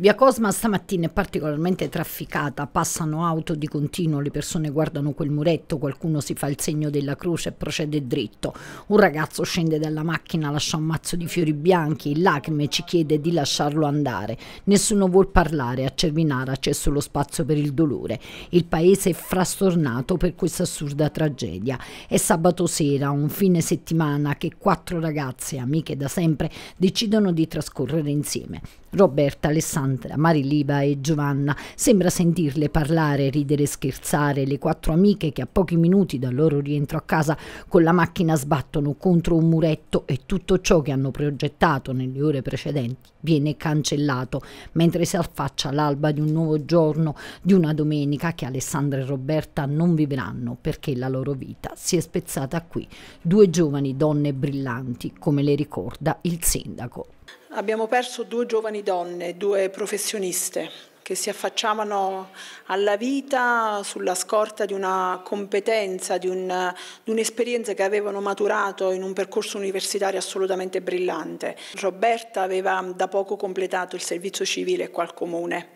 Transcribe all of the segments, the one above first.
Via Cosma stamattina è particolarmente trafficata, passano auto di continuo, le persone guardano quel muretto, qualcuno si fa il segno della croce e procede dritto. Un ragazzo scende dalla macchina, lascia un mazzo di fiori bianchi, in lacrime ci chiede di lasciarlo andare. Nessuno vuol parlare, a Cervinara c'è solo spazio per il dolore. Il paese è frastornato per questa assurda tragedia. È sabato sera, un fine settimana, che quattro ragazze, amiche da sempre, decidono di trascorrere insieme. Roberta, Alessandro, Alcantara, Mariliba e Giovanna. Sembra sentirle parlare, ridere e scherzare. Le quattro amiche che a pochi minuti dal loro rientro a casa con la macchina sbattono contro un muretto e tutto ciò che hanno progettato nelle ore precedenti viene cancellato mentre si affaccia l'alba di un nuovo giorno, di una domenica che Alessandra e Roberta non vivranno perché la loro vita si è spezzata qui. Due giovani donne brillanti, come le ricorda il sindaco. Abbiamo perso due giovani donne, due professioniste che si affacciavano alla vita sulla scorta di una competenza, di, un'esperienza che avevano maturato in un percorso universitario assolutamente brillante. Roberta aveva da poco completato il servizio civile qua al comune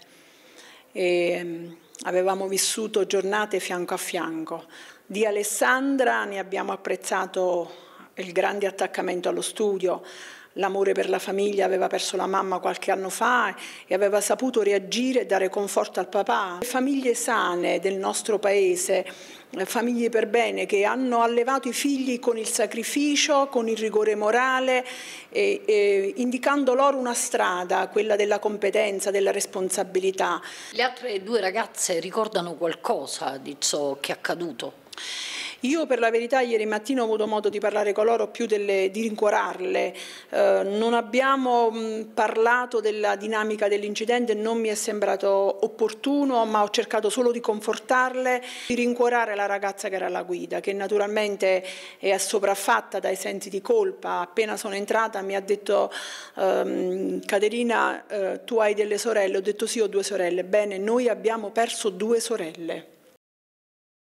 e mm, avevamo vissuto giornate fianco a fianco. Di Alessandra ne abbiamo apprezzato il grande attaccamento allo studio, l'amore per la famiglia, aveva perso la mamma qualche anno fa e aveva saputo reagire e dare conforto al papà. Le famiglie sane del nostro paese, famiglie per bene che hanno allevato i figli con il sacrificio, con il rigore morale, e, e indicando loro una strada, quella della competenza, della responsabilità. Le altre due ragazze ricordano qualcosa di ciò che è accaduto? Io per la verità ieri mattina ho avuto modo di parlare con loro più delle, di rincuorarle, eh, non abbiamo mh, parlato della dinamica dell'incidente, non mi è sembrato opportuno, ma ho cercato solo di confortarle, di rincuorare la ragazza che era alla guida, che naturalmente è sopraffatta dai sensi di colpa, appena sono entrata mi ha detto ehm, Caterina eh, tu hai delle sorelle, ho detto sì ho due sorelle, bene noi abbiamo perso due sorelle.